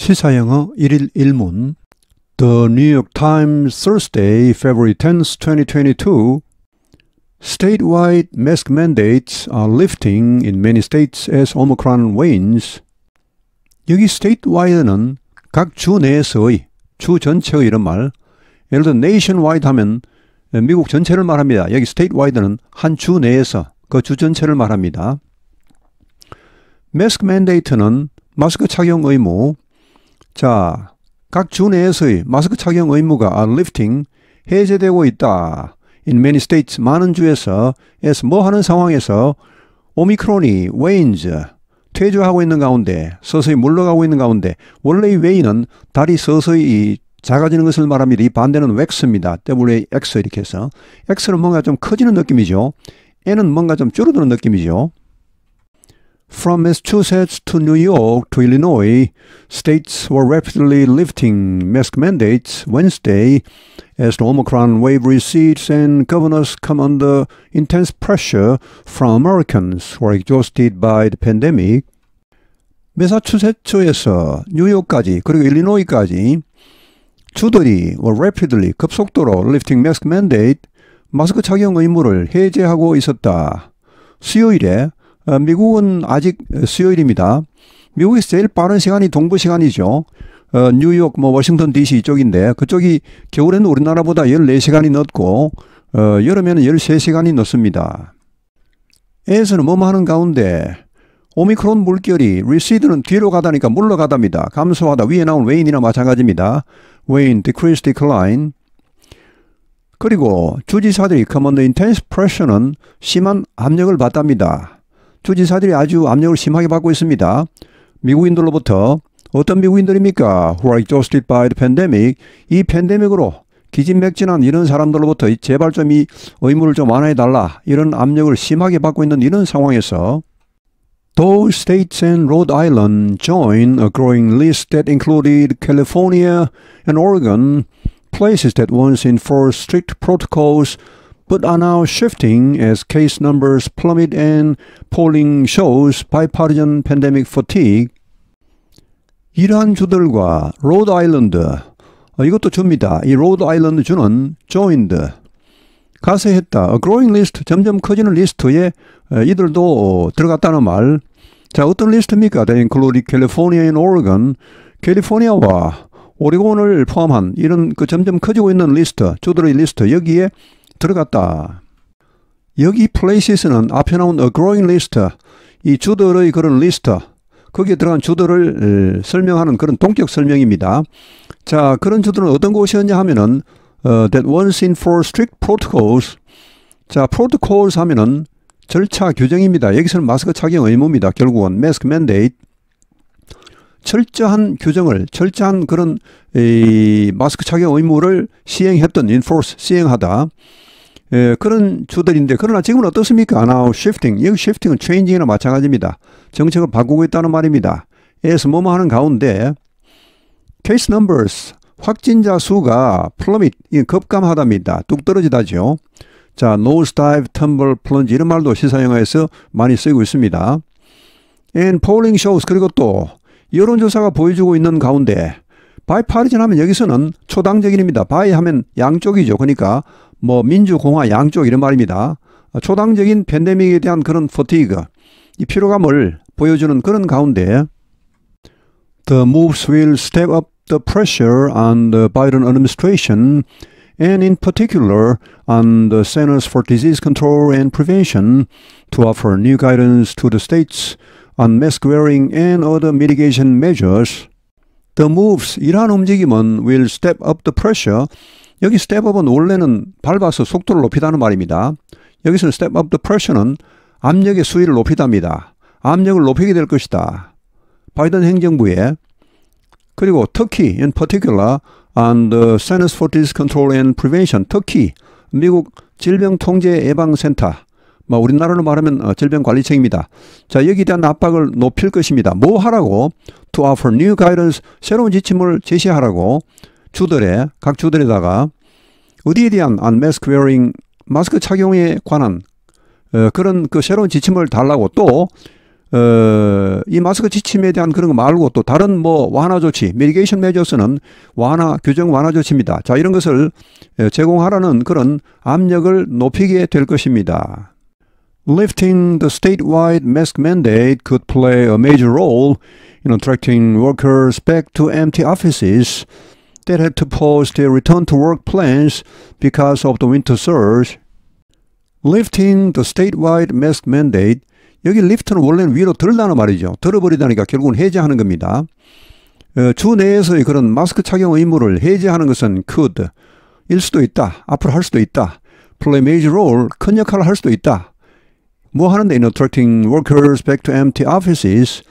시사영어 1일 1문 The New York Times Thursday, February 10, 2022 Statewide mask mandates are lifting in many states as Omicron wanes. 여기 statewide는 각 주 내에서의, 주 전체의 이런 말, 예를 들어 nationwide 하면 미국 전체를 말합니다. 여기 statewide는 한 주 내에서 그 주 전체를 말합니다. mask mandate는 마스크 착용 의무, 자, 각 주 내에서의 마스크 착용 의무가 lifting 해제되고 있다. In many states, 많은 주에서 에서 뭐 하는 상황에서 오미크론이 웨인즈 퇴조하고 있는 가운데 서서히 물러가고 있는 가운데 원래 의 웨인은 달이 서서히 작아지는 것을 말합니다. 이 반대는 웩스입니다. WX 이렇게 해서 X는 뭔가 좀 커지는 느낌이죠. N은 뭔가 좀 줄어드는 느낌이죠. From Massachusetts to New York to Illinois, states were rapidly lifting mask mandates Wednesday as the Omicron wave recedes and governors come under intense pressure from Americans who are exhausted by the pandemic. 매사추세츠에서 뉴욕까지 그리고 일리노이까지 주들이 rapidly 급속도로 lifting mask mandate 마스크 착용 의무를 해제하고 있었다. 수요일에 어, 미국은 아직 수요일입니다. 미국에서 제일 빠른 시간이 동부 시간이죠. 어, 뉴욕, 뭐, 워싱턴 DC 이쪽인데, 그쪽이 겨울에는 우리나라보다 14시간이 늦고, 어, 여름에는 13시간이 늦습니다. 에서는 뭐뭐 하는 가운데, 오미크론 물결이 리시드는 뒤로 가다니까 물러가답니다. 감소하다. 위에 나온 웨인이나 마찬가지입니다. 웨인, decrease, 그리고 주지사들이 common i n t 는 심한 압력을 받답니다. 주지사들이 아주 압력을 심하게 받고 있습니다. 미국인들로부터 어떤 미국인들입니까? Who are exhausted by the pandemic. 이 팬데믹으로 기진맥진한 이런 사람들로부터 제발 좀이 의무를 좀 완화해달라 이런 압력을 심하게 받고 있는 이런 상황에서 Those states and Rhode Island join a growing list that included California and Oregon, places that once enforced strict protocols but are now shifting as case numbers plummet and polling shows bipartisan pandemic fatigue. 이러한 주들과 로드 아일랜드, 이것도 줍니다. 이 로드 아일랜드 주는 joined, 가세했다. A growing list, 점점 커지는 리스트에 이들도 들어갔다는 말. 자, 어떤 리스트입니까? They include California and Oregon. 캘리포니아와 오리곤을 포함한 이런 그 점점 커지고 있는 리스트, 주들의 리스트, 여기에 들어갔다. 여기 플레이시스는 앞에 나온 a growing list, 이 주들의 그런 리스트, 거기에 들어간 주들을 설명하는 그런 동격 설명입니다. 자, 그런 주들은 어떤 곳이었냐 하면은 어, that once in for strict protocols. 자, protocols 하면은 절차 규정입니다. 여기서는 마스크 착용 의무입니다. 결국은 mask mandate. 철저한 규정을, 철저한 그런 이 마스크 착용 의무를 시행했던 enforce, 시행하다. 예, 그런 주들인데 그러나 지금은 어떻습니까? Now shifting. 여기 shifting은 changing이나 마찬가지입니다. 정책을 바꾸고 있다는 말입니다. 에서 뭐뭐 하는 가운데 케이스 넘버스 확진자 수가 플러밋 급감하답니다. 뚝 떨어지다죠. 자, 노스 다이브, 텀블, 플런지 이런 말도 시사영화에서 많이 쓰이고 있습니다. and polling shows 그리고 또 여론조사가 보여주고 있는 가운데 바이파리즌 하면 여기서는 초당적인입니다. 바이 하면 양쪽이죠. 그러니까 뭐 민주공화 양쪽 이런 말입니다. 초당적인 팬데믹에 대한 그런 포티그, 이 피로감을 보여주는 그런 가운데 The moves will step up the pressure on the Biden administration and in particular on the Centers for Disease Control and Prevention to offer new guidance to the states on mask wearing and other mitigation measures. The moves 이러한 움직임은 will step up the pressure 여기 스텝업은 원래는 밟아서 속도를 높이다는 말입니다. 여기서는 스텝업 더 프레셔는 압력의 수위를 높이답니다. 압력을 높이게 될 것이다. 바이든 행정부에 그리고 터키 in particular on the Centers for Disease Control and Prevention 터키 미국 질병통제예방센터 뭐 우리나라로 말하면 어, 질병관리청입니다. 자 여기에 대한 압박을 높일 것입니다. 뭐 하라고? To offer new guidance 새로운 지침을 제시하라고 주들에 각 주들에다가 어디에 대한 안 마스크 웨어링 마스크 착용에 관한 어, 그런 그 새로운 지침을 달라고 또 어, 이 마스크 지침에 대한 그런 거 말고 또 다른 뭐 완화 조치, 미디게이션 메저스는 완화, 규정 완화 조치입니다. 자, 이런 것을 어, 제공하라는 그런 압력을 높이게 될 것입니다. Lifting the statewide mask mandate could play a major role in attracting workers back to empty offices. that had to pause their return to work plans because of the winter surge. Lifting the statewide mask mandate, 여기 lift는 원래는 위로 들라는 말이죠. 들어버리다니까 결국은 해제하는 겁니다. 주 내에서의 그런 마스크 착용 의무를 해제하는 것은 could, 일 수도 있다, 앞으로 할 수도 있다, play major role, 큰 역할을 할 수도 있다. 뭐 하는데, in attracting workers back to empty offices,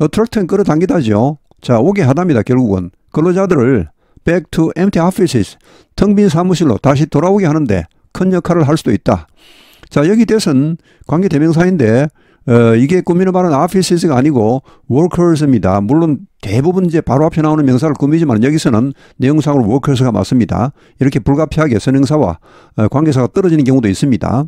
attract는 끌어당기다죠. 자, 오게 하답니다, 결국은. 근로자들을 back to empty offices. 텅 빈 사무실로 다시 돌아오게 하는데 큰 역할을 할 수도 있다. 자, 여기 대선 관계 대명사인데 어, 이게 꾸미는 말은 offices가 아니고 workers입니다. 물론 대부분 이제 바로 앞에 나오는 명사를 꾸미지만 여기서는 내용상으로 workers가 맞습니다. 이렇게 불가피하게 선행사와 어, 관계사가 떨어지는 경우도 있습니다.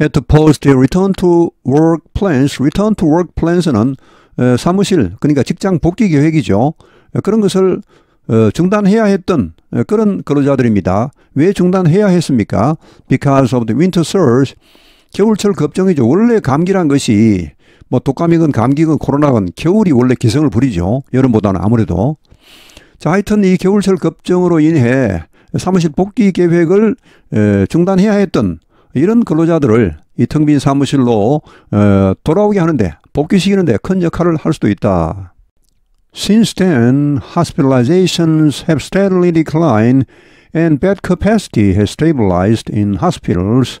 had to post t r e t u r n to work plans. return to work plans는 에, 어, 사무실, 그러니까 직장 복귀 계획이죠. 예, 그런 것을 어, 중단해야 했던 예, 그런 근로자들입니다. 왜 중단해야 했습니까? Because of the winter surge. 겨울철 급정이죠. 원래 감기란 것이 뭐 독감이건 감기건 코로나건 겨울이 원래 기승을 부리죠. 여름보다는 아무래도. 자, 하여튼 이 겨울철 급정으로 인해 사무실 복귀 계획을 중단해야 했던 이런 근로자들을 이텅빈 사무실로 어, 돌아오게 하는데 복귀시키는데 큰 역할을 할 수도 있다. Since then, hospitalizations have steadily declined and bed capacity has stabilized in hospitals,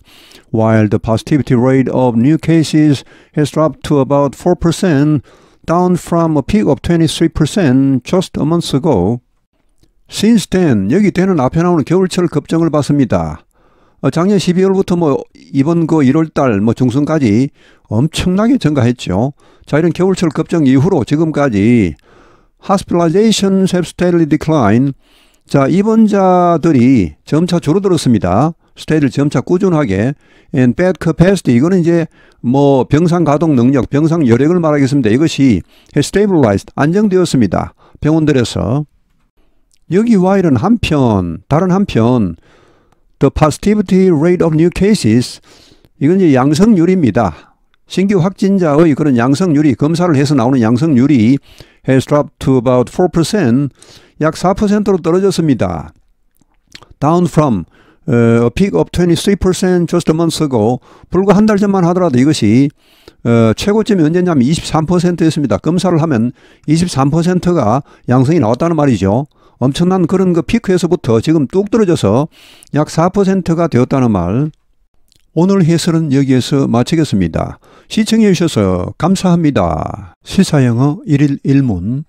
while the positivity rate of new cases has dropped to about 4%, down from a peak of 23% just a month ago. Since then, 여기 때는 앞에 나오는 겨울철 급증을 봤습니다. 작년 12월부터 뭐 이번 그 1월달 뭐 중순까지 엄청나게 증가했죠. 자 이런 겨울철 급증 이후로 지금까지 hospitalizations have steadily declined. 자, 입원자들이 점차 줄어들었습니다. 스테이를 점차 꾸준하게 and bed capacity 이거는 이제 뭐 병상 가동 능력, 병상 여력을 말하겠습니다. 이것이 stabilized 안정되었습니다. 병원들에서 여기 while은 한편 다른 한편 the positivity rate of new cases 이건 이제 양성률입니다. 신규 확진자의 그런 양성률이 검사를 해서 나오는 양성률이 has dropped to about 4%, 약 4%로 떨어졌습니다. down from uh, a peak of 23% just a month ago. 불과 한 달 전만 하더라도 이것이 어, 최고점이 언제냐면 23%였습니다. 검사를 하면 23%가 양성이 나왔다는 말이죠. 엄청난 그런 그 피크에서부터 지금 뚝 떨어져서 약 4%가 되었다는 말. 오늘 해설은 여기에서 마치겠습니다. 시청해 주셔서 감사합니다. 시사영어 1일 1문